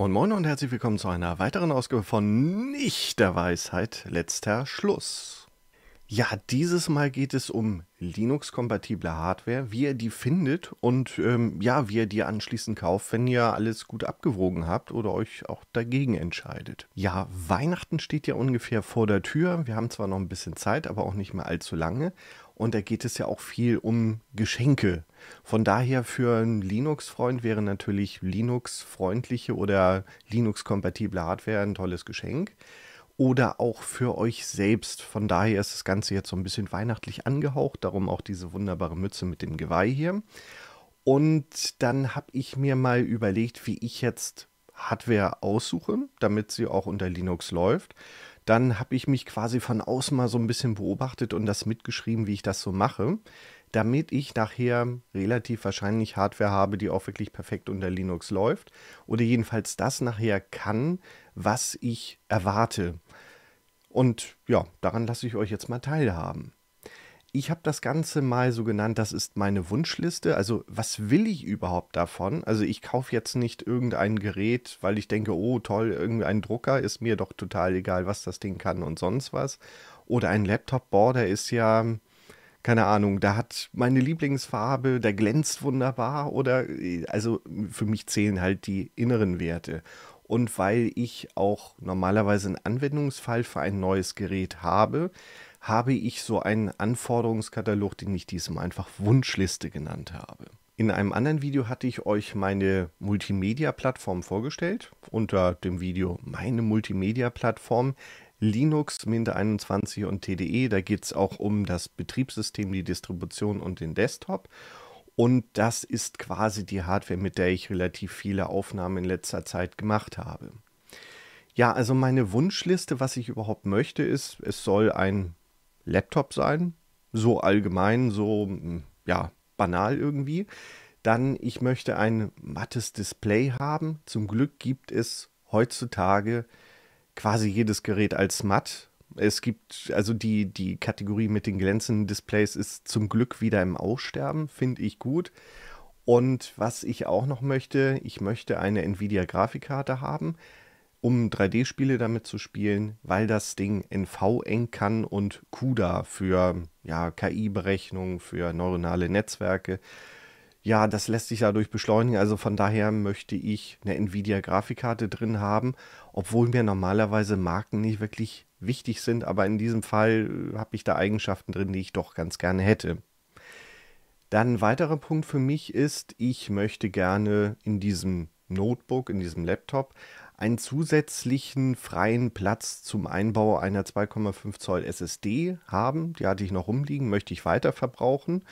Moin Moin und herzlich willkommen zu einer weiteren Ausgabe von Nicht der Weisheit, letzter Schluss. Ja, dieses Mal geht es um Linux-kompatible Hardware, wie ihr die findet und ähm, ja, wie ihr die anschließend kauft, wenn ihr alles gut abgewogen habt oder euch auch dagegen entscheidet. Ja, Weihnachten steht ja ungefähr vor der Tür. Wir haben zwar noch ein bisschen Zeit, aber auch nicht mehr allzu lange. Und da geht es ja auch viel um Geschenke. Von daher für einen Linux-Freund wäre natürlich Linux-freundliche oder Linux-kompatible Hardware ein tolles Geschenk. Oder auch für euch selbst. Von daher ist das Ganze jetzt so ein bisschen weihnachtlich angehaucht. Darum auch diese wunderbare Mütze mit dem Geweih hier. Und dann habe ich mir mal überlegt, wie ich jetzt Hardware aussuche, damit sie auch unter Linux läuft dann habe ich mich quasi von außen mal so ein bisschen beobachtet und das mitgeschrieben, wie ich das so mache, damit ich nachher relativ wahrscheinlich Hardware habe, die auch wirklich perfekt unter Linux läuft oder jedenfalls das nachher kann, was ich erwarte. Und ja, daran lasse ich euch jetzt mal teilhaben ich habe das Ganze mal so genannt, das ist meine Wunschliste. Also was will ich überhaupt davon? Also ich kaufe jetzt nicht irgendein Gerät, weil ich denke, oh toll, irgendein Drucker ist mir doch total egal, was das Ding kann und sonst was. Oder ein Laptop, boah, der ist ja, keine Ahnung, da hat meine Lieblingsfarbe, der glänzt wunderbar. Oder äh, also für mich zählen halt die inneren Werte. Und weil ich auch normalerweise einen Anwendungsfall für ein neues Gerät habe, habe ich so einen Anforderungskatalog, den ich diesem einfach Wunschliste genannt habe. In einem anderen Video hatte ich euch meine Multimedia-Plattform vorgestellt. Unter dem Video Meine Multimedia-Plattform Linux, Minde 21 und TDE. Da geht es auch um das Betriebssystem, die Distribution und den Desktop. Und das ist quasi die Hardware, mit der ich relativ viele Aufnahmen in letzter Zeit gemacht habe. Ja, also meine Wunschliste, was ich überhaupt möchte, ist, es soll ein Laptop sein, so allgemein, so mm, ja, banal irgendwie. Dann, ich möchte ein mattes Display haben. Zum Glück gibt es heutzutage quasi jedes Gerät als matt. Es gibt, also die, die Kategorie mit den glänzenden Displays ist zum Glück wieder im Aussterben, finde ich gut. Und was ich auch noch möchte, ich möchte eine Nvidia-Grafikkarte haben um 3D-Spiele damit zu spielen, weil das Ding NV eng kann und CUDA für ja, KI-Berechnungen, für neuronale Netzwerke. Ja, das lässt sich dadurch beschleunigen. Also von daher möchte ich eine Nvidia-Grafikkarte drin haben, obwohl mir normalerweise Marken nicht wirklich wichtig sind. Aber in diesem Fall äh, habe ich da Eigenschaften drin, die ich doch ganz gerne hätte. Dann ein weiterer Punkt für mich ist, ich möchte gerne in diesem Notebook, in diesem Laptop einen zusätzlichen freien Platz zum Einbau einer 2,5 Zoll SSD haben. Die hatte ich noch rumliegen, möchte ich weiter verbrauchen.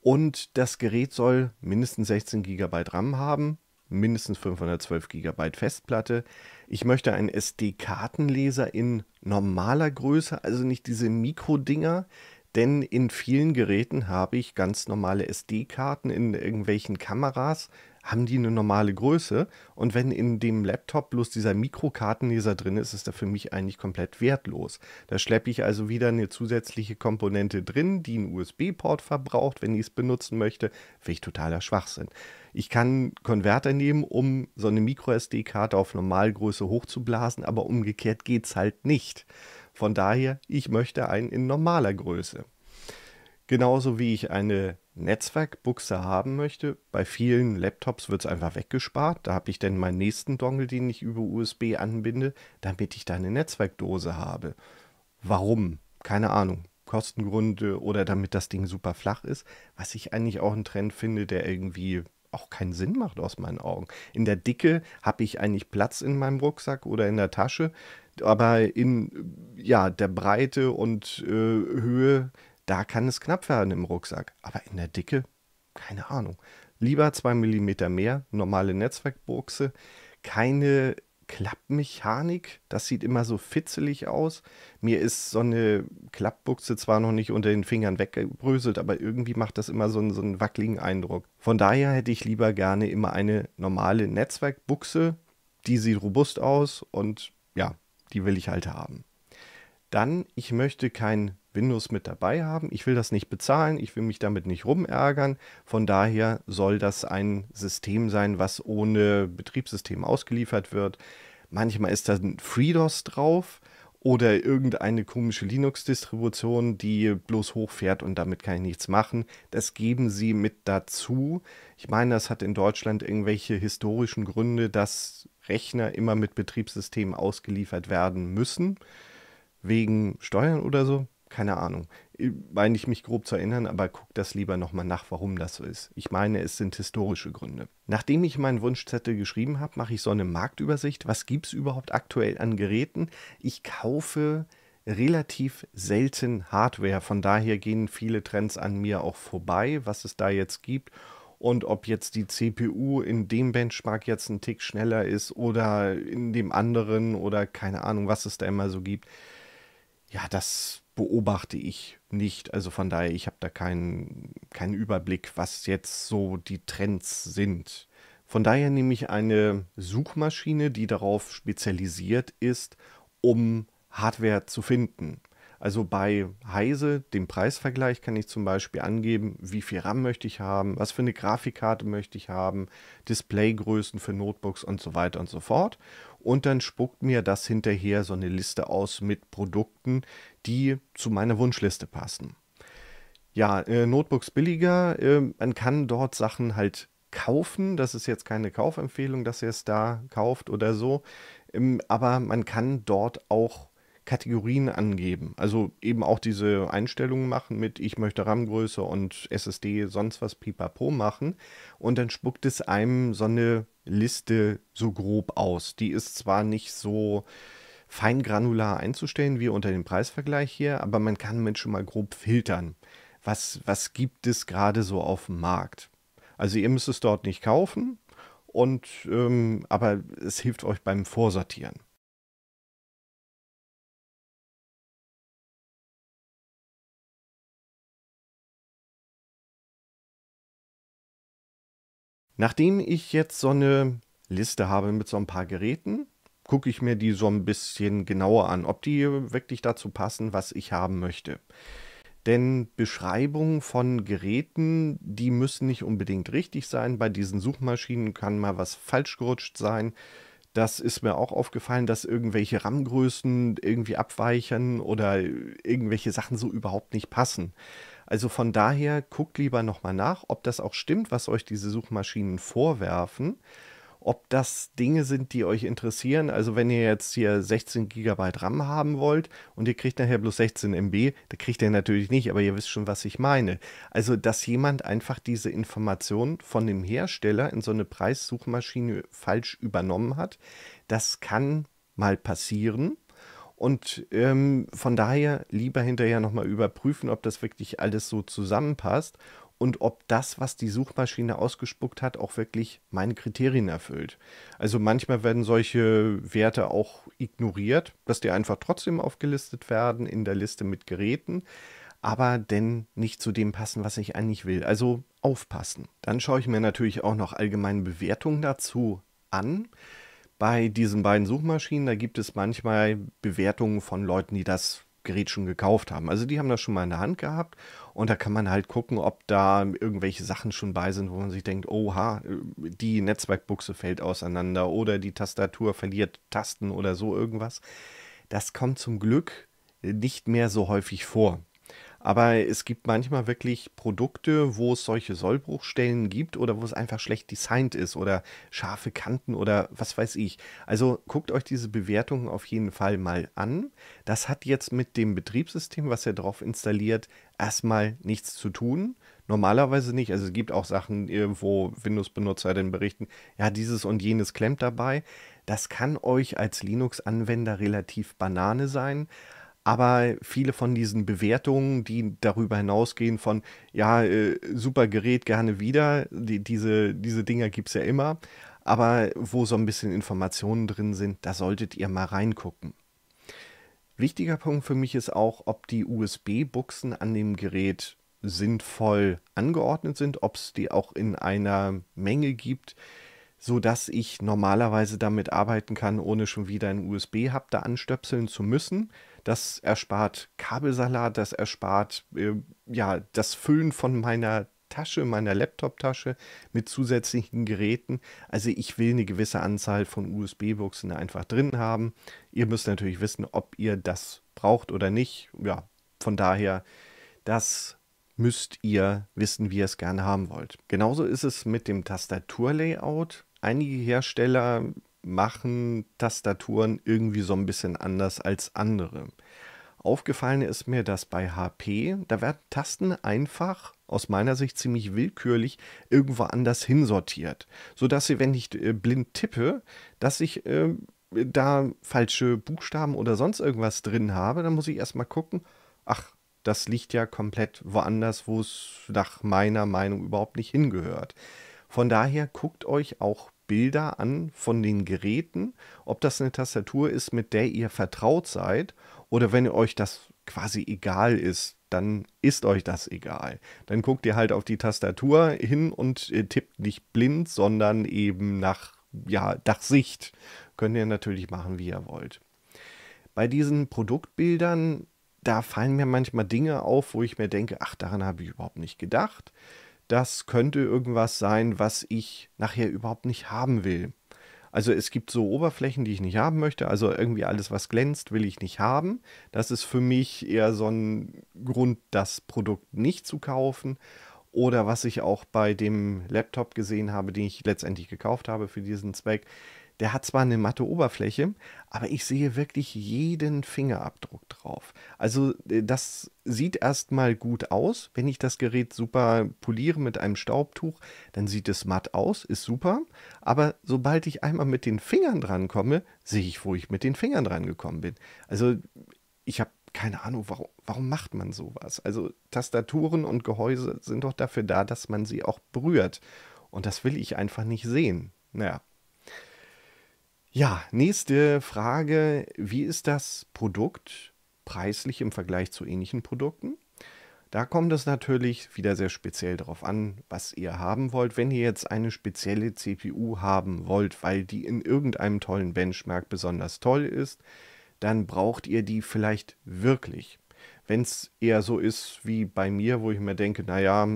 Und das Gerät soll mindestens 16 GB RAM haben, mindestens 512 GB Festplatte. Ich möchte einen SD-Kartenleser in normaler Größe, also nicht diese Mikro-Dinger, denn in vielen Geräten habe ich ganz normale SD-Karten in irgendwelchen Kameras haben die eine normale Größe. Und wenn in dem Laptop bloß dieser Mikrokartenleser drin ist, ist er für mich eigentlich komplett wertlos. Da schleppe ich also wieder eine zusätzliche Komponente drin, die einen USB-Port verbraucht, wenn ich es benutzen möchte. Finde ich totaler Schwachsinn. Ich kann Konverter nehmen, um so eine MicroSD-Karte auf Normalgröße hochzublasen, aber umgekehrt geht es halt nicht. Von daher, ich möchte einen in normaler Größe. Genauso wie ich eine Netzwerkbuchse haben möchte. Bei vielen Laptops wird es einfach weggespart. Da habe ich dann meinen nächsten Dongle, den ich über USB anbinde, damit ich da eine Netzwerkdose habe. Warum? Keine Ahnung. Kostengründe oder damit das Ding super flach ist, was ich eigentlich auch einen Trend finde, der irgendwie auch keinen Sinn macht aus meinen Augen. In der Dicke habe ich eigentlich Platz in meinem Rucksack oder in der Tasche, aber in ja, der Breite und äh, Höhe da kann es knapp werden im Rucksack. Aber in der Dicke, keine Ahnung. Lieber 2 mm mehr, normale Netzwerkbuchse, keine Klappmechanik. Das sieht immer so fitzelig aus. Mir ist so eine Klappbuchse zwar noch nicht unter den Fingern weggebröselt, aber irgendwie macht das immer so einen, so einen wackeligen Eindruck. Von daher hätte ich lieber gerne immer eine normale Netzwerkbuchse. Die sieht robust aus und ja, die will ich halt haben dann ich möchte kein Windows mit dabei haben, ich will das nicht bezahlen, ich will mich damit nicht rumärgern. Von daher soll das ein System sein, was ohne Betriebssystem ausgeliefert wird. Manchmal ist da ein FreeDOS drauf oder irgendeine komische Linux-Distribution, die bloß hochfährt und damit kann ich nichts machen. Das geben sie mit dazu. Ich meine, das hat in Deutschland irgendwelche historischen Gründe, dass Rechner immer mit Betriebssystemen ausgeliefert werden müssen wegen Steuern oder so. Keine Ahnung. meine ich mich grob zu erinnern, aber guck das lieber nochmal nach, warum das so ist. Ich meine, es sind historische Gründe. Nachdem ich meinen Wunschzettel geschrieben habe, mache ich so eine Marktübersicht. Was gibt es überhaupt aktuell an Geräten? Ich kaufe relativ selten Hardware. Von daher gehen viele Trends an mir auch vorbei, was es da jetzt gibt. Und ob jetzt die CPU in dem Benchmark jetzt einen Tick schneller ist oder in dem anderen oder keine Ahnung, was es da immer so gibt ja, das beobachte ich nicht. Also von daher, ich habe da keinen, keinen Überblick, was jetzt so die Trends sind. Von daher nehme ich eine Suchmaschine, die darauf spezialisiert ist, um Hardware zu finden. Also bei Heise, dem Preisvergleich, kann ich zum Beispiel angeben, wie viel RAM möchte ich haben, was für eine Grafikkarte möchte ich haben, Displaygrößen für Notebooks und so weiter und so fort und dann spuckt mir das hinterher so eine Liste aus mit Produkten, die zu meiner Wunschliste passen. Ja, äh, Notebooks billiger, äh, man kann dort Sachen halt kaufen. Das ist jetzt keine Kaufempfehlung, dass ihr es da kauft oder so. Ähm, aber man kann dort auch Kategorien angeben. Also eben auch diese Einstellungen machen mit, ich möchte RAM-Größe und SSD, sonst was, pipapo machen. Und dann spuckt es einem so eine Liste so grob aus. Die ist zwar nicht so feingranular einzustellen wie unter dem Preisvergleich hier, aber man kann mit schon mal grob filtern. Was, was gibt es gerade so auf dem Markt? Also ihr müsst es dort nicht kaufen, und ähm, aber es hilft euch beim Vorsortieren. Nachdem ich jetzt so eine Liste habe mit so ein paar Geräten, gucke ich mir die so ein bisschen genauer an, ob die wirklich dazu passen, was ich haben möchte. Denn Beschreibungen von Geräten, die müssen nicht unbedingt richtig sein. Bei diesen Suchmaschinen kann mal was falsch gerutscht sein. Das ist mir auch aufgefallen, dass irgendwelche RAM-Größen irgendwie abweichen oder irgendwelche Sachen so überhaupt nicht passen. Also von daher guckt lieber nochmal nach, ob das auch stimmt, was euch diese Suchmaschinen vorwerfen. Ob das Dinge sind, die euch interessieren. Also wenn ihr jetzt hier 16 GB RAM haben wollt und ihr kriegt nachher bloß 16 MB, da kriegt ihr natürlich nicht, aber ihr wisst schon, was ich meine. Also dass jemand einfach diese Information von dem Hersteller in so eine Preissuchmaschine falsch übernommen hat, das kann mal passieren. Und ähm, von daher lieber hinterher nochmal überprüfen, ob das wirklich alles so zusammenpasst und ob das, was die Suchmaschine ausgespuckt hat, auch wirklich meine Kriterien erfüllt. Also manchmal werden solche Werte auch ignoriert, dass die einfach trotzdem aufgelistet werden in der Liste mit Geräten, aber denn nicht zu dem passen, was ich eigentlich will. Also aufpassen. Dann schaue ich mir natürlich auch noch allgemeine Bewertungen dazu an bei diesen beiden Suchmaschinen, da gibt es manchmal Bewertungen von Leuten, die das Gerät schon gekauft haben. Also die haben das schon mal in der Hand gehabt und da kann man halt gucken, ob da irgendwelche Sachen schon bei sind, wo man sich denkt, oha, die Netzwerkbuchse fällt auseinander oder die Tastatur verliert Tasten oder so irgendwas. Das kommt zum Glück nicht mehr so häufig vor. Aber es gibt manchmal wirklich Produkte, wo es solche Sollbruchstellen gibt oder wo es einfach schlecht designt ist oder scharfe Kanten oder was weiß ich. Also guckt euch diese Bewertungen auf jeden Fall mal an. Das hat jetzt mit dem Betriebssystem, was ihr drauf installiert, erstmal nichts zu tun. Normalerweise nicht. Also es gibt auch Sachen, äh, wo Windows-Benutzer dann berichten, ja, dieses und jenes klemmt dabei. Das kann euch als Linux-Anwender relativ banane sein. Aber viele von diesen Bewertungen, die darüber hinausgehen von, ja, äh, super Gerät gerne wieder, die, diese, diese Dinger gibt es ja immer, aber wo so ein bisschen Informationen drin sind, da solltet ihr mal reingucken. Wichtiger Punkt für mich ist auch, ob die USB-Buchsen an dem Gerät sinnvoll angeordnet sind, ob es die auch in einer Menge gibt, sodass ich normalerweise damit arbeiten kann, ohne schon wieder ein USB-Hub da anstöpseln zu müssen. Das erspart Kabelsalat, das erspart äh, ja das Füllen von meiner Tasche, meiner Laptop-Tasche mit zusätzlichen Geräten. Also ich will eine gewisse Anzahl von USB-Buchsen einfach drin haben. Ihr müsst natürlich wissen, ob ihr das braucht oder nicht. Ja, von daher, das müsst ihr wissen, wie ihr es gerne haben wollt. Genauso ist es mit dem Tastaturlayout. Einige Hersteller machen Tastaturen irgendwie so ein bisschen anders als andere. Aufgefallen ist mir, dass bei HP, da werden Tasten einfach aus meiner Sicht ziemlich willkürlich irgendwo anders hinsortiert, sodass sie, wenn ich äh, blind tippe, dass ich äh, da falsche Buchstaben oder sonst irgendwas drin habe, dann muss ich erstmal gucken, ach, das liegt ja komplett woanders, wo es nach meiner Meinung überhaupt nicht hingehört. Von daher guckt euch auch Bilder an von den Geräten, ob das eine Tastatur ist, mit der ihr vertraut seid oder wenn euch das quasi egal ist, dann ist euch das egal. Dann guckt ihr halt auf die Tastatur hin und äh, tippt nicht blind, sondern eben nach, ja, nach Sicht. Könnt ihr natürlich machen, wie ihr wollt. Bei diesen Produktbildern, da fallen mir manchmal Dinge auf, wo ich mir denke, ach, daran habe ich überhaupt nicht gedacht das könnte irgendwas sein, was ich nachher überhaupt nicht haben will. Also es gibt so Oberflächen, die ich nicht haben möchte. Also irgendwie alles, was glänzt, will ich nicht haben. Das ist für mich eher so ein Grund, das Produkt nicht zu kaufen. Oder was ich auch bei dem Laptop gesehen habe, den ich letztendlich gekauft habe für diesen Zweck, der hat zwar eine matte Oberfläche, aber ich sehe wirklich jeden Fingerabdruck drauf. Also äh, das sieht erstmal gut aus. Wenn ich das Gerät super poliere mit einem Staubtuch, dann sieht es matt aus, ist super. Aber sobald ich einmal mit den Fingern dran komme, sehe ich, wo ich mit den Fingern dran gekommen bin. Also ich habe keine Ahnung, warum, warum macht man sowas? Also Tastaturen und Gehäuse sind doch dafür da, dass man sie auch berührt. Und das will ich einfach nicht sehen. Naja, ja, nächste Frage. Wie ist das Produkt preislich im Vergleich zu ähnlichen Produkten? Da kommt es natürlich wieder sehr speziell darauf an, was ihr haben wollt. Wenn ihr jetzt eine spezielle CPU haben wollt, weil die in irgendeinem tollen Benchmark besonders toll ist, dann braucht ihr die vielleicht wirklich. Wenn es eher so ist wie bei mir, wo ich mir denke, naja,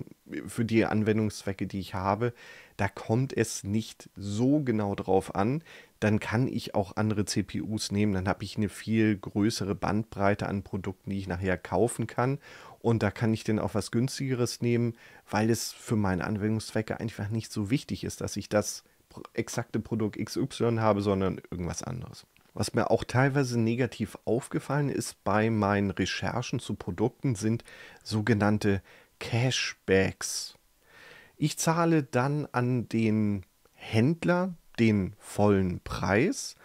für die Anwendungszwecke, die ich habe, da kommt es nicht so genau drauf an dann kann ich auch andere CPUs nehmen. Dann habe ich eine viel größere Bandbreite an Produkten, die ich nachher kaufen kann. Und da kann ich dann auch was günstigeres nehmen, weil es für meine Anwendungszwecke einfach nicht so wichtig ist, dass ich das exakte Produkt XY habe, sondern irgendwas anderes. Was mir auch teilweise negativ aufgefallen ist bei meinen Recherchen zu Produkten sind sogenannte Cashbacks. Ich zahle dann an den Händler den vollen Preis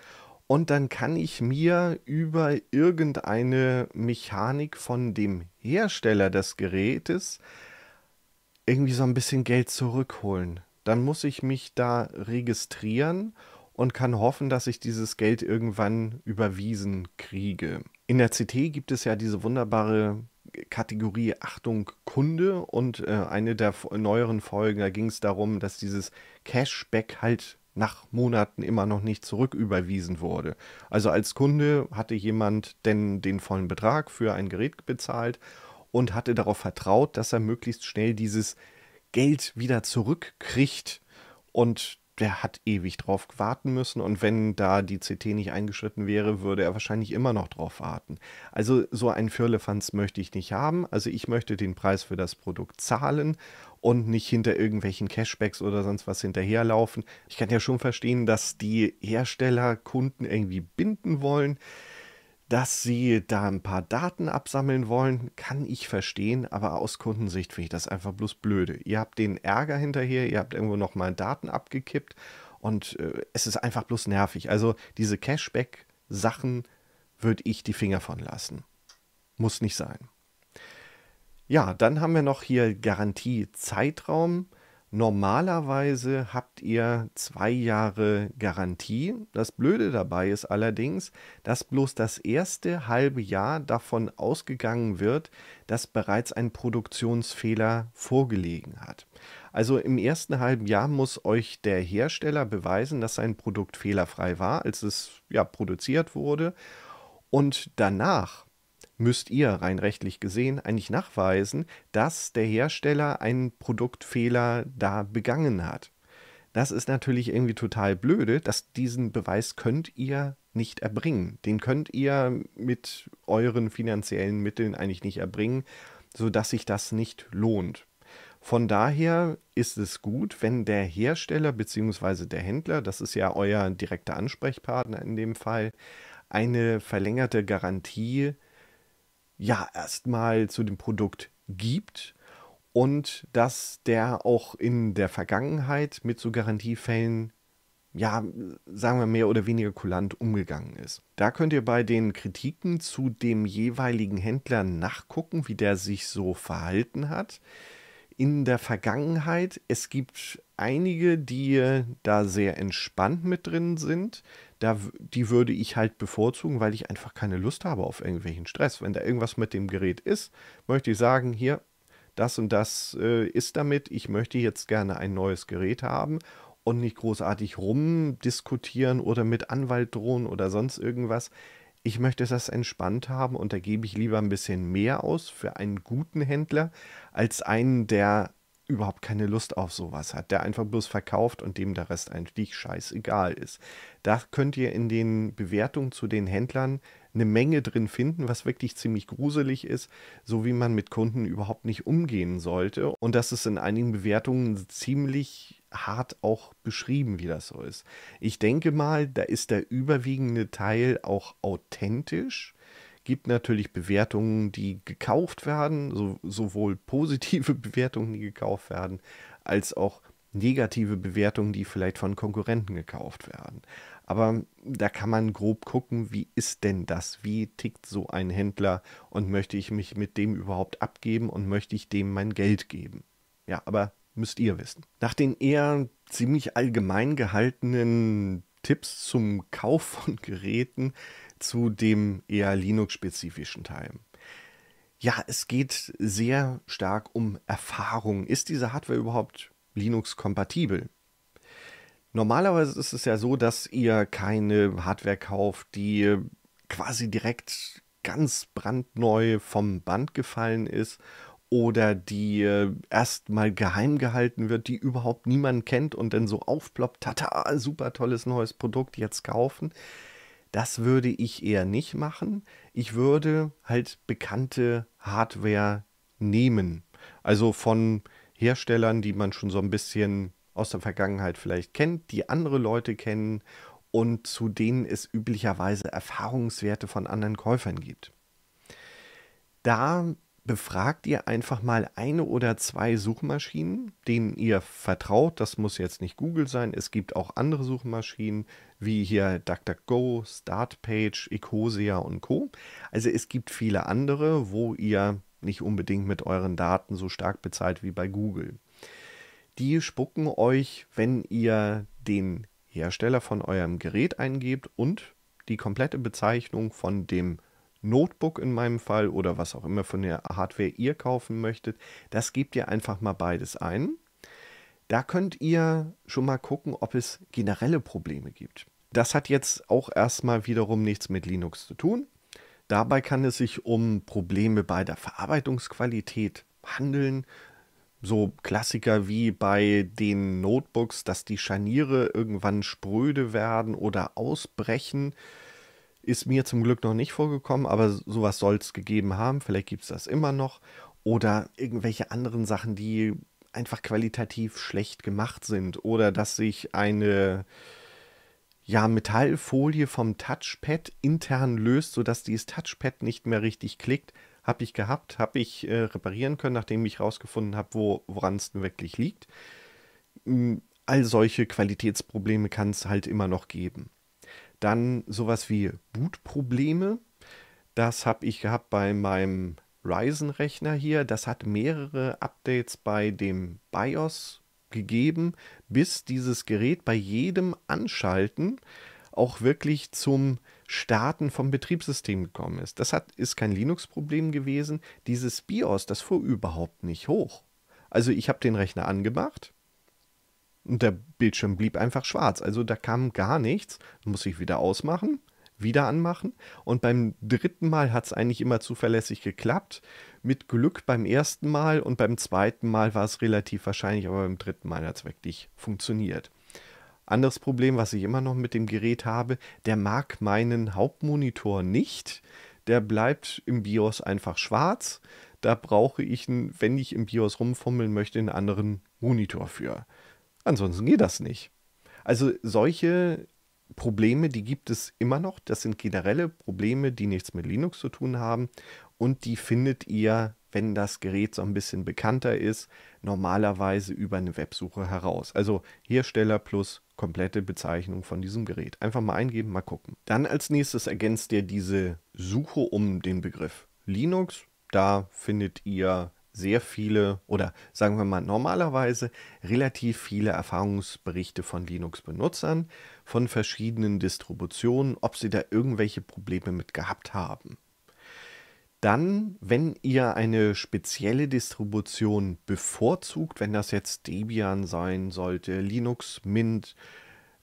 und dann kann ich mir über irgendeine Mechanik von dem Hersteller des Gerätes irgendwie so ein bisschen Geld zurückholen. Dann muss ich mich da registrieren und kann hoffen, dass ich dieses Geld irgendwann überwiesen kriege. In der CT gibt es ja diese wunderbare Kategorie Achtung Kunde und äh, eine der neueren Folgen, da ging es darum, dass dieses Cashback halt nach Monaten immer noch nicht zurücküberwiesen wurde. Also als Kunde hatte jemand denn den vollen Betrag für ein Gerät bezahlt und hatte darauf vertraut, dass er möglichst schnell dieses Geld wieder zurückkriegt. Und der hat ewig drauf warten müssen und wenn da die CT nicht eingeschritten wäre, würde er wahrscheinlich immer noch drauf warten. Also so einen Firlefanz möchte ich nicht haben. Also ich möchte den Preis für das Produkt zahlen und nicht hinter irgendwelchen Cashbacks oder sonst was hinterherlaufen. Ich kann ja schon verstehen, dass die Hersteller Kunden irgendwie binden wollen. Dass sie da ein paar Daten absammeln wollen, kann ich verstehen, aber aus Kundensicht finde ich das einfach bloß blöde. Ihr habt den Ärger hinterher, ihr habt irgendwo nochmal Daten abgekippt und äh, es ist einfach bloß nervig. Also diese Cashback-Sachen würde ich die Finger von lassen. Muss nicht sein. Ja, dann haben wir noch hier Garantie-Zeitraum. Garantiezeitraum. Normalerweise habt ihr zwei Jahre Garantie. Das Blöde dabei ist allerdings, dass bloß das erste halbe Jahr davon ausgegangen wird, dass bereits ein Produktionsfehler vorgelegen hat. Also im ersten halben Jahr muss euch der Hersteller beweisen, dass sein Produkt fehlerfrei war, als es ja produziert wurde. Und danach müsst ihr rein rechtlich gesehen eigentlich nachweisen, dass der Hersteller einen Produktfehler da begangen hat. Das ist natürlich irgendwie total blöde, dass diesen Beweis könnt ihr nicht erbringen. Den könnt ihr mit euren finanziellen Mitteln eigentlich nicht erbringen, sodass sich das nicht lohnt. Von daher ist es gut, wenn der Hersteller bzw. der Händler, das ist ja euer direkter Ansprechpartner in dem Fall, eine verlängerte Garantie äh, ja erstmal zu dem Produkt gibt und dass der auch in der Vergangenheit mit so Garantiefällen ja, sagen wir mehr oder weniger kulant umgegangen ist. Da könnt ihr bei den Kritiken zu dem jeweiligen Händler nachgucken, wie der sich so verhalten hat. In der Vergangenheit, es gibt einige, die da sehr entspannt mit drin sind da, die würde ich halt bevorzugen, weil ich einfach keine Lust habe auf irgendwelchen Stress. Wenn da irgendwas mit dem Gerät ist, möchte ich sagen, hier, das und das äh, ist damit, ich möchte jetzt gerne ein neues Gerät haben und nicht großartig rumdiskutieren oder mit Anwalt drohen oder sonst irgendwas. Ich möchte das entspannt haben und da gebe ich lieber ein bisschen mehr aus für einen guten Händler als einen, der überhaupt keine Lust auf sowas hat, der einfach bloß verkauft und dem der Rest eigentlich scheißegal ist. Da könnt ihr in den Bewertungen zu den Händlern eine Menge drin finden, was wirklich ziemlich gruselig ist, so wie man mit Kunden überhaupt nicht umgehen sollte. Und das ist in einigen Bewertungen ziemlich hart auch beschrieben, wie das so ist. Ich denke mal, da ist der überwiegende Teil auch authentisch gibt natürlich Bewertungen, die gekauft werden, so, sowohl positive Bewertungen, die gekauft werden, als auch negative Bewertungen, die vielleicht von Konkurrenten gekauft werden. Aber da kann man grob gucken, wie ist denn das? Wie tickt so ein Händler und möchte ich mich mit dem überhaupt abgeben und möchte ich dem mein Geld geben? Ja, aber müsst ihr wissen. Nach den eher ziemlich allgemein gehaltenen Tipps zum Kauf von Geräten zu dem eher Linux-spezifischen Teil. Ja, es geht sehr stark um Erfahrung. Ist diese Hardware überhaupt Linux-kompatibel? Normalerweise ist es ja so, dass ihr keine Hardware kauft, die quasi direkt ganz brandneu vom Band gefallen ist oder die äh, erstmal geheim gehalten wird, die überhaupt niemand kennt und dann so aufploppt, tata, super tolles neues Produkt, jetzt kaufen. Das würde ich eher nicht machen. Ich würde halt bekannte Hardware nehmen. Also von Herstellern, die man schon so ein bisschen aus der Vergangenheit vielleicht kennt, die andere Leute kennen und zu denen es üblicherweise Erfahrungswerte von anderen Käufern gibt. Da befragt ihr einfach mal eine oder zwei Suchmaschinen, denen ihr vertraut. Das muss jetzt nicht Google sein. Es gibt auch andere Suchmaschinen wie hier DuckDuckGo, Startpage, Ecosia und Co. Also es gibt viele andere, wo ihr nicht unbedingt mit euren Daten so stark bezahlt wie bei Google. Die spucken euch, wenn ihr den Hersteller von eurem Gerät eingebt und die komplette Bezeichnung von dem Notebook in meinem Fall oder was auch immer von der Hardware ihr kaufen möchtet, das gebt ihr einfach mal beides ein. Da könnt ihr schon mal gucken, ob es generelle Probleme gibt. Das hat jetzt auch erstmal wiederum nichts mit Linux zu tun. Dabei kann es sich um Probleme bei der Verarbeitungsqualität handeln. So Klassiker wie bei den Notebooks, dass die Scharniere irgendwann spröde werden oder ausbrechen. Ist mir zum Glück noch nicht vorgekommen, aber sowas soll es gegeben haben. Vielleicht gibt es das immer noch. Oder irgendwelche anderen Sachen, die einfach qualitativ schlecht gemacht sind. Oder dass sich eine ja, Metallfolie vom Touchpad intern löst, sodass dieses Touchpad nicht mehr richtig klickt. Habe ich gehabt, habe ich äh, reparieren können, nachdem ich rausgefunden habe, wo, woran es denn wirklich liegt. Hm, all solche Qualitätsprobleme kann es halt immer noch geben. Dann sowas wie Bootprobleme. Das habe ich gehabt bei meinem Ryzen-Rechner hier. Das hat mehrere Updates bei dem BIOS gegeben, bis dieses Gerät bei jedem Anschalten auch wirklich zum Starten vom Betriebssystem gekommen ist. Das hat, ist kein Linux-Problem gewesen. Dieses BIOS, das fuhr überhaupt nicht hoch. Also ich habe den Rechner angemacht, und der Bildschirm blieb einfach schwarz. Also da kam gar nichts. Muss ich wieder ausmachen, wieder anmachen. Und beim dritten Mal hat es eigentlich immer zuverlässig geklappt. Mit Glück beim ersten Mal und beim zweiten Mal war es relativ wahrscheinlich, aber beim dritten Mal hat es wirklich funktioniert. Anderes Problem, was ich immer noch mit dem Gerät habe, der mag meinen Hauptmonitor nicht. Der bleibt im BIOS einfach schwarz. Da brauche ich, wenn ich im BIOS rumfummeln möchte, einen anderen Monitor für. Ansonsten geht das nicht. Also solche Probleme, die gibt es immer noch. Das sind generelle Probleme, die nichts mit Linux zu tun haben. Und die findet ihr, wenn das Gerät so ein bisschen bekannter ist, normalerweise über eine Websuche heraus. Also Hersteller plus komplette Bezeichnung von diesem Gerät. Einfach mal eingeben, mal gucken. Dann als nächstes ergänzt ihr diese Suche um den Begriff Linux. Da findet ihr sehr viele oder sagen wir mal normalerweise relativ viele Erfahrungsberichte von Linux-Benutzern, von verschiedenen Distributionen, ob sie da irgendwelche Probleme mit gehabt haben. Dann, wenn ihr eine spezielle Distribution bevorzugt, wenn das jetzt Debian sein sollte, Linux, Mint,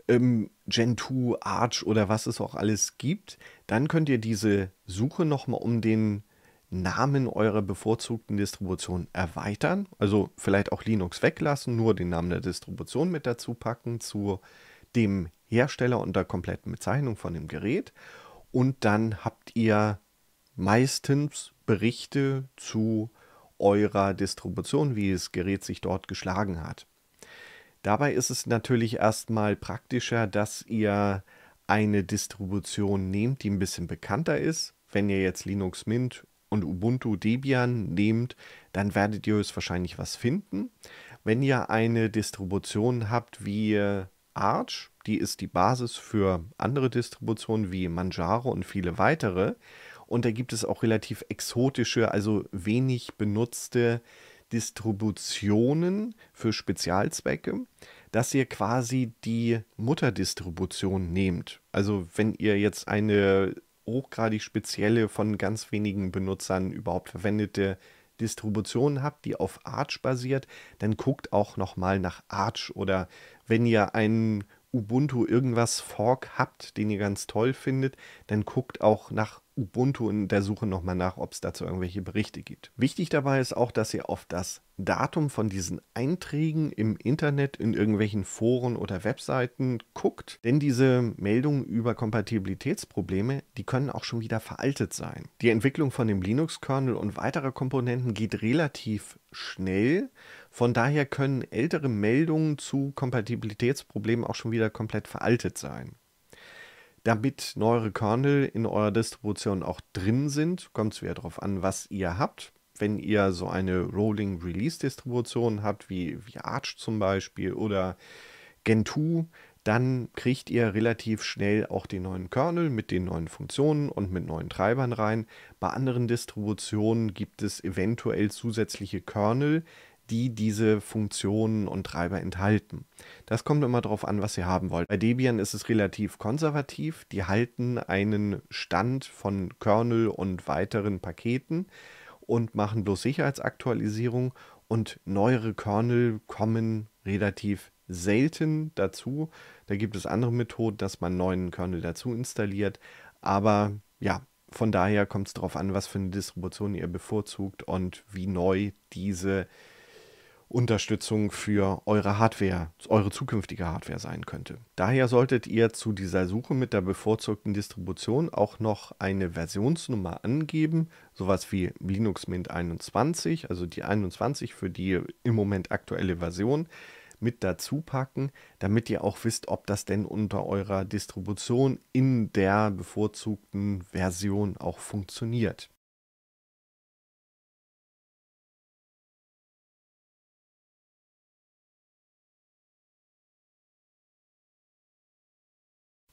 ähm, Gentoo, Arch oder was es auch alles gibt, dann könnt ihr diese Suche nochmal um den Namen eurer bevorzugten Distribution erweitern. Also vielleicht auch Linux weglassen, nur den Namen der Distribution mit dazu packen zu dem Hersteller und der kompletten Bezeichnung von dem Gerät. Und dann habt ihr meistens Berichte zu eurer Distribution, wie das Gerät sich dort geschlagen hat. Dabei ist es natürlich erstmal praktischer, dass ihr eine Distribution nehmt, die ein bisschen bekannter ist. Wenn ihr jetzt Linux Mint und Ubuntu Debian nehmt, dann werdet ihr es wahrscheinlich was finden. Wenn ihr eine Distribution habt wie Arch, die ist die Basis für andere Distributionen wie Manjaro und viele weitere. Und da gibt es auch relativ exotische, also wenig benutzte Distributionen für Spezialzwecke, dass ihr quasi die Mutterdistribution nehmt. Also wenn ihr jetzt eine hochgradig spezielle, von ganz wenigen Benutzern überhaupt verwendete Distribution habt, die auf Arch basiert, dann guckt auch nochmal nach Arch oder wenn ihr einen Ubuntu irgendwas Fork habt, den ihr ganz toll findet, dann guckt auch nach Ubuntu in der Suche nochmal nach, ob es dazu irgendwelche Berichte gibt. Wichtig dabei ist auch, dass ihr auf das Datum von diesen Einträgen im Internet in irgendwelchen Foren oder Webseiten guckt, denn diese Meldungen über Kompatibilitätsprobleme, die können auch schon wieder veraltet sein. Die Entwicklung von dem Linux-Kernel und weiterer Komponenten geht relativ schnell. Von daher können ältere Meldungen zu Kompatibilitätsproblemen auch schon wieder komplett veraltet sein damit neuere Kernel in eurer Distribution auch drin sind. Kommt es wieder darauf an, was ihr habt. Wenn ihr so eine Rolling Release Distribution habt, wie, wie Arch zum Beispiel oder Gentoo, dann kriegt ihr relativ schnell auch den neuen Kernel mit den neuen Funktionen und mit neuen Treibern rein. Bei anderen Distributionen gibt es eventuell zusätzliche Kernel, die diese Funktionen und Treiber enthalten. Das kommt immer darauf an, was ihr haben wollt. Bei Debian ist es relativ konservativ. Die halten einen Stand von Kernel und weiteren Paketen und machen bloß Sicherheitsaktualisierung und neuere Kernel kommen relativ selten dazu. Da gibt es andere Methoden, dass man neuen Kernel dazu installiert. Aber ja, von daher kommt es darauf an, was für eine Distribution ihr bevorzugt und wie neu diese Unterstützung für eure Hardware, eure zukünftige Hardware sein könnte. Daher solltet ihr zu dieser Suche mit der bevorzugten Distribution auch noch eine Versionsnummer angeben, sowas wie Linux Mint 21, also die 21 für die im Moment aktuelle Version mit dazu packen, damit ihr auch wisst, ob das denn unter eurer Distribution in der bevorzugten Version auch funktioniert.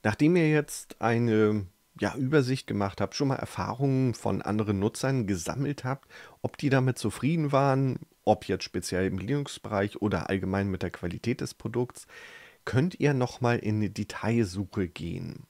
Nachdem ihr jetzt eine ja, Übersicht gemacht habt, schon mal Erfahrungen von anderen Nutzern gesammelt habt, ob die damit zufrieden waren, ob jetzt speziell im Linux-Bereich oder allgemein mit der Qualität des Produkts, könnt ihr nochmal in eine Detailsuche gehen.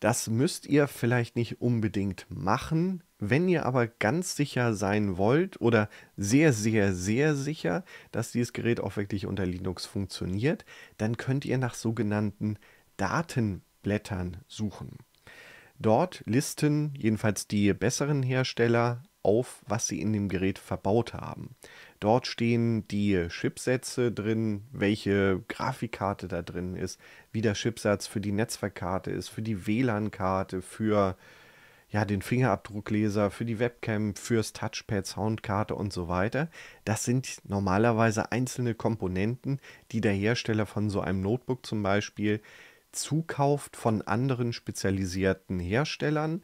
Das müsst ihr vielleicht nicht unbedingt machen. Wenn ihr aber ganz sicher sein wollt oder sehr, sehr, sehr sicher, dass dieses Gerät auch wirklich unter Linux funktioniert, dann könnt ihr nach sogenannten Datenblättern suchen. Dort listen jedenfalls die besseren Hersteller auf, was sie in dem Gerät verbaut haben. Dort stehen die Chipsätze drin, welche Grafikkarte da drin ist, wie der Chipsatz für die Netzwerkkarte ist, für die WLAN-Karte, für ja, den Fingerabdruckleser, für die Webcam, fürs Touchpad, Soundkarte und so weiter. Das sind normalerweise einzelne Komponenten, die der Hersteller von so einem Notebook zum Beispiel zukauft von anderen spezialisierten Herstellern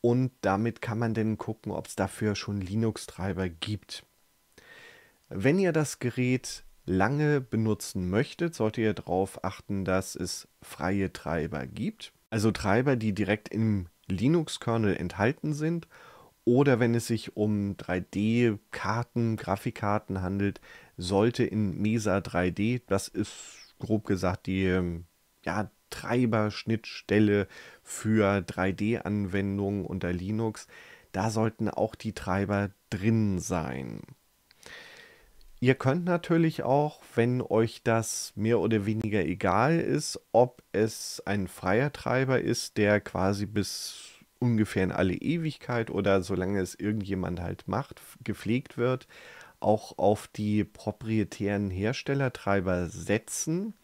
und damit kann man dann gucken, ob es dafür schon Linux-Treiber gibt. Wenn ihr das Gerät lange benutzen möchtet, solltet ihr darauf achten, dass es freie Treiber gibt. Also Treiber, die direkt im Linux-Kernel enthalten sind. Oder wenn es sich um 3D-Karten, Grafikkarten handelt, sollte in Mesa 3D, das ist grob gesagt die, ja, Treiber-Schnittstelle für 3D-Anwendungen unter Linux. Da sollten auch die Treiber drin sein. Ihr könnt natürlich auch, wenn euch das mehr oder weniger egal ist, ob es ein freier Treiber ist, der quasi bis ungefähr in alle Ewigkeit oder solange es irgendjemand halt macht, gepflegt wird, auch auf die proprietären Herstellertreiber setzen.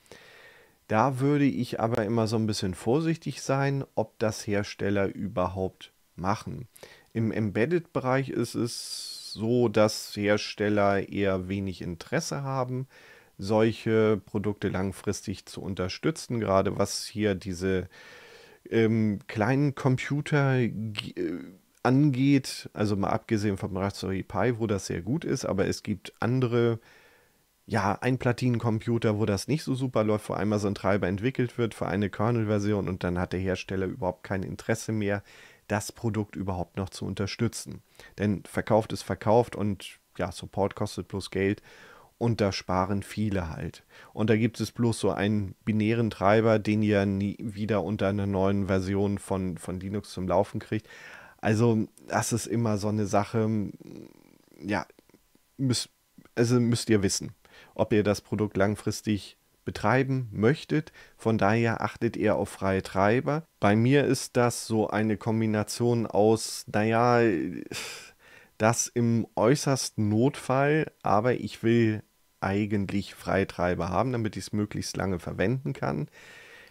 Da würde ich aber immer so ein bisschen vorsichtig sein, ob das Hersteller überhaupt machen. Im Embedded-Bereich ist es so, dass Hersteller eher wenig Interesse haben, solche Produkte langfristig zu unterstützen, gerade was hier diese ähm, kleinen Computer äh, angeht, also mal abgesehen vom Raspberry Pi, wo das sehr gut ist, aber es gibt andere äh, ja, ein Platinencomputer, wo das nicht so super läuft, wo einmal so ein Treiber entwickelt wird für eine Kernel-Version und dann hat der Hersteller überhaupt kein Interesse mehr, das Produkt überhaupt noch zu unterstützen. Denn verkauft ist verkauft und ja, Support kostet bloß Geld und da sparen viele halt. Und da gibt es bloß so einen binären Treiber, den ihr nie wieder unter einer neuen Version von, von Linux zum Laufen kriegt. Also, das ist immer so eine Sache, ja, müsst, also müsst ihr wissen ob ihr das Produkt langfristig betreiben möchtet. Von daher achtet ihr auf freie Treiber. Bei mir ist das so eine Kombination aus, naja, das im äußersten Notfall, aber ich will eigentlich freie Treiber haben, damit ich es möglichst lange verwenden kann.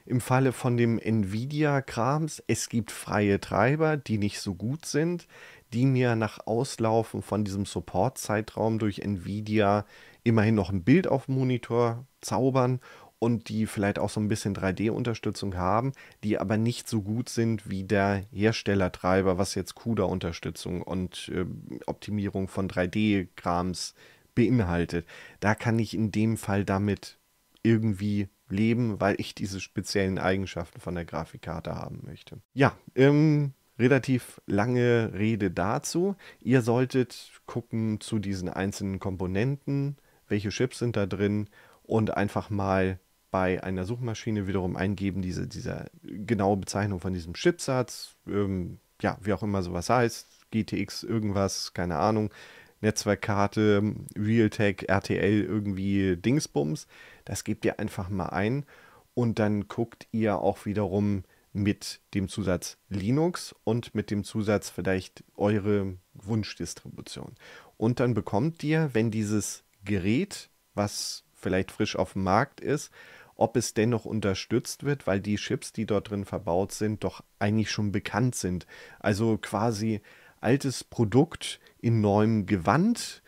Im Falle von dem Nvidia-Krams, es gibt freie Treiber, die nicht so gut sind, die mir nach Auslaufen von diesem Support-Zeitraum durch Nvidia immerhin noch ein Bild auf dem Monitor zaubern und die vielleicht auch so ein bisschen 3D-Unterstützung haben, die aber nicht so gut sind wie der Herstellertreiber, was jetzt CUDA-Unterstützung und äh, Optimierung von 3D-Krams beinhaltet. Da kann ich in dem Fall damit irgendwie leben, weil ich diese speziellen Eigenschaften von der Grafikkarte haben möchte. Ja, ähm, relativ lange Rede dazu. Ihr solltet gucken zu diesen einzelnen Komponenten, welche Chips sind da drin und einfach mal bei einer Suchmaschine wiederum eingeben, diese, diese genaue Bezeichnung von diesem Chipsatz, ähm, ja, wie auch immer sowas heißt, GTX irgendwas, keine Ahnung, Netzwerkkarte, Realtek, RTL, irgendwie Dingsbums. Das gebt ihr einfach mal ein und dann guckt ihr auch wiederum, mit dem Zusatz Linux und mit dem Zusatz vielleicht eure Wunschdistribution. Und dann bekommt ihr, wenn dieses Gerät, was vielleicht frisch auf dem Markt ist, ob es dennoch unterstützt wird, weil die Chips, die dort drin verbaut sind, doch eigentlich schon bekannt sind. Also quasi altes Produkt in neuem Gewand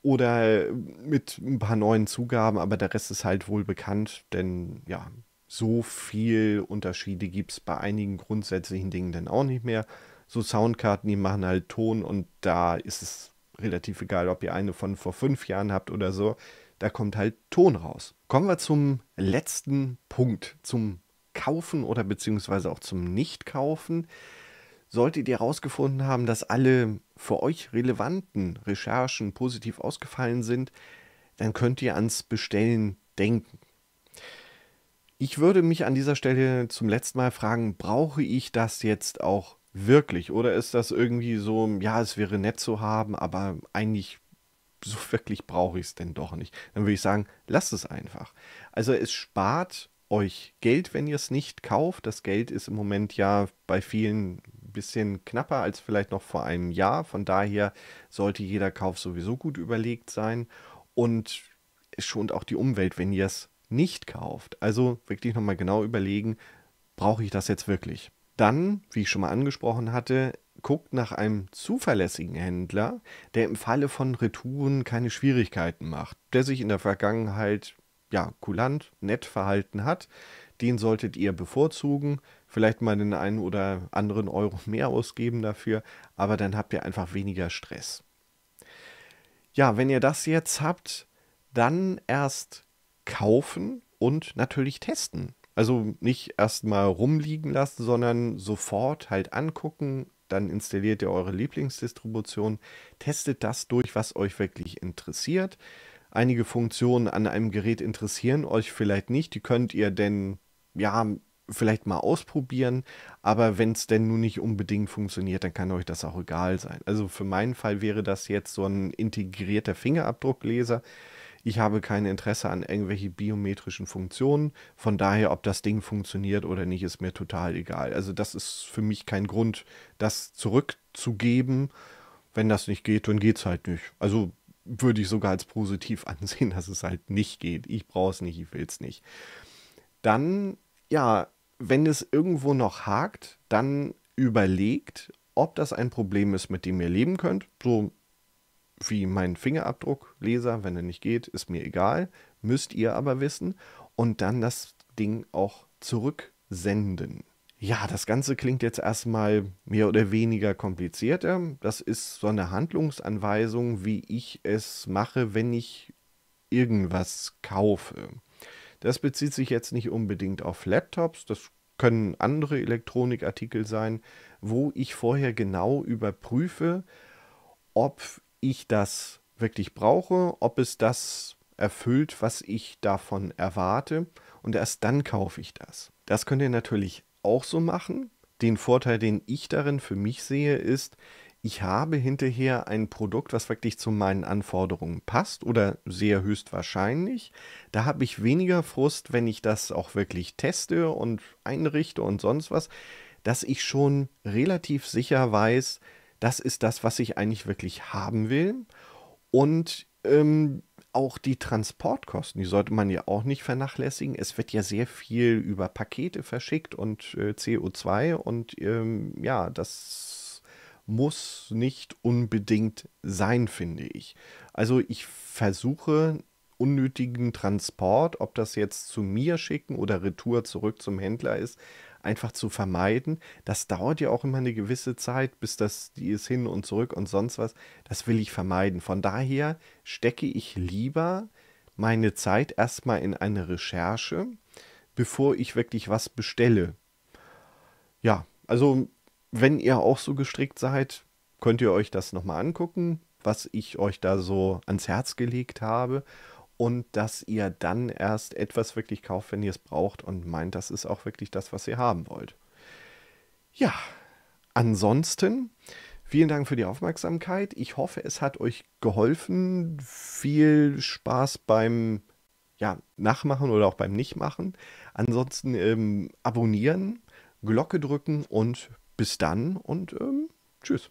oder mit ein paar neuen Zugaben, aber der Rest ist halt wohl bekannt, denn ja, so viel Unterschiede gibt es bei einigen grundsätzlichen Dingen dann auch nicht mehr. So Soundkarten, die machen halt Ton und da ist es relativ egal, ob ihr eine von vor fünf Jahren habt oder so. Da kommt halt Ton raus. Kommen wir zum letzten Punkt, zum Kaufen oder beziehungsweise auch zum Nichtkaufen. Solltet ihr herausgefunden haben, dass alle für euch relevanten Recherchen positiv ausgefallen sind, dann könnt ihr ans Bestellen denken. Ich würde mich an dieser Stelle zum letzten Mal fragen, brauche ich das jetzt auch wirklich? Oder ist das irgendwie so, ja, es wäre nett zu haben, aber eigentlich so wirklich brauche ich es denn doch nicht? Dann würde ich sagen, lasst es einfach. Also es spart euch Geld, wenn ihr es nicht kauft. Das Geld ist im Moment ja bei vielen ein bisschen knapper als vielleicht noch vor einem Jahr. Von daher sollte jeder Kauf sowieso gut überlegt sein. Und es schont auch die Umwelt, wenn ihr es nicht kauft, also wirklich nochmal genau überlegen, brauche ich das jetzt wirklich? Dann, wie ich schon mal angesprochen hatte, guckt nach einem zuverlässigen Händler, der im Falle von Retouren keine Schwierigkeiten macht, der sich in der Vergangenheit ja kulant, nett verhalten hat. Den solltet ihr bevorzugen, vielleicht mal den einen oder anderen Euro mehr ausgeben dafür, aber dann habt ihr einfach weniger Stress. Ja, wenn ihr das jetzt habt, dann erst kaufen und natürlich testen. Also nicht erstmal rumliegen lassen, sondern sofort halt angucken, dann installiert ihr eure Lieblingsdistribution, testet das durch, was euch wirklich interessiert. Einige Funktionen an einem Gerät interessieren euch vielleicht nicht, die könnt ihr denn ja vielleicht mal ausprobieren, aber wenn es denn nun nicht unbedingt funktioniert, dann kann euch das auch egal sein. Also für meinen Fall wäre das jetzt so ein integrierter Fingerabdruckleser ich habe kein Interesse an irgendwelchen biometrischen Funktionen. Von daher, ob das Ding funktioniert oder nicht, ist mir total egal. Also das ist für mich kein Grund, das zurückzugeben. Wenn das nicht geht, dann geht es halt nicht. Also würde ich sogar als positiv ansehen, dass es halt nicht geht. Ich brauche es nicht, ich will es nicht. Dann, ja, wenn es irgendwo noch hakt, dann überlegt, ob das ein Problem ist, mit dem ihr leben könnt. So wie mein Fingerabdruckleser, wenn er nicht geht, ist mir egal, müsst ihr aber wissen. Und dann das Ding auch zurücksenden. Ja, das Ganze klingt jetzt erstmal mehr oder weniger komplizierter. Ähm, das ist so eine Handlungsanweisung, wie ich es mache, wenn ich irgendwas kaufe. Das bezieht sich jetzt nicht unbedingt auf Laptops, das können andere Elektronikartikel sein, wo ich vorher genau überprüfe, ob ich das wirklich brauche, ob es das erfüllt, was ich davon erwarte. Und erst dann kaufe ich das. Das könnt ihr natürlich auch so machen. Den Vorteil, den ich darin für mich sehe, ist, ich habe hinterher ein Produkt, was wirklich zu meinen Anforderungen passt oder sehr höchstwahrscheinlich. Da habe ich weniger Frust, wenn ich das auch wirklich teste und einrichte und sonst was, dass ich schon relativ sicher weiß, das ist das, was ich eigentlich wirklich haben will. Und ähm, auch die Transportkosten, die sollte man ja auch nicht vernachlässigen. Es wird ja sehr viel über Pakete verschickt und äh, CO2 und ähm, ja, das muss nicht unbedingt sein, finde ich. Also ich versuche unnötigen Transport, ob das jetzt zu mir schicken oder Retour zurück zum Händler ist, einfach zu vermeiden. Das dauert ja auch immer eine gewisse Zeit, bis das die ist hin und zurück und sonst was. Das will ich vermeiden. Von daher stecke ich lieber meine Zeit erstmal in eine Recherche, bevor ich wirklich was bestelle. Ja, also wenn ihr auch so gestrickt seid, könnt ihr euch das nochmal angucken, was ich euch da so ans Herz gelegt habe und dass ihr dann erst etwas wirklich kauft, wenn ihr es braucht und meint, das ist auch wirklich das, was ihr haben wollt. Ja, ansonsten vielen Dank für die Aufmerksamkeit. Ich hoffe, es hat euch geholfen. Viel Spaß beim ja, Nachmachen oder auch beim Nichtmachen. Ansonsten ähm, abonnieren, Glocke drücken und bis dann und ähm, tschüss.